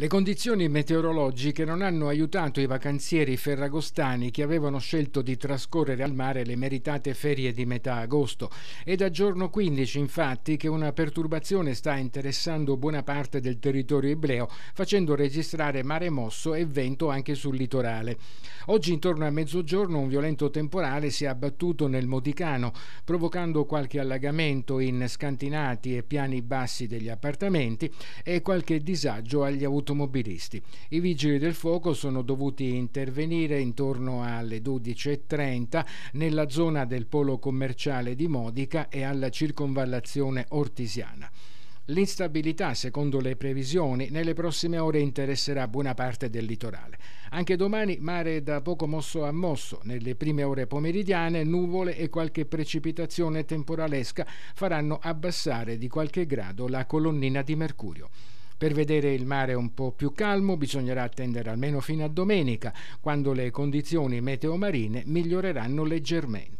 Le condizioni meteorologiche non hanno aiutato i vacanzieri ferragostani che avevano scelto di trascorrere al mare le meritate ferie di metà agosto. È da giorno 15 infatti che una perturbazione sta interessando buona parte del territorio ibleo, facendo registrare mare mosso e vento anche sul litorale. Oggi intorno a mezzogiorno un violento temporale si è abbattuto nel Modicano, provocando qualche allagamento in scantinati e piani bassi degli appartamenti e qualche disagio agli avutori automobilisti. I vigili del fuoco sono dovuti intervenire intorno alle 12.30 nella zona del polo commerciale di Modica e alla circonvallazione ortisiana. L'instabilità, secondo le previsioni, nelle prossime ore interesserà buona parte del litorale. Anche domani mare da poco mosso a mosso, nelle prime ore pomeridiane nuvole e qualche precipitazione temporalesca faranno abbassare di qualche grado la colonnina di mercurio. Per vedere il mare un po' più calmo bisognerà attendere almeno fino a domenica, quando le condizioni meteo marine miglioreranno leggermente.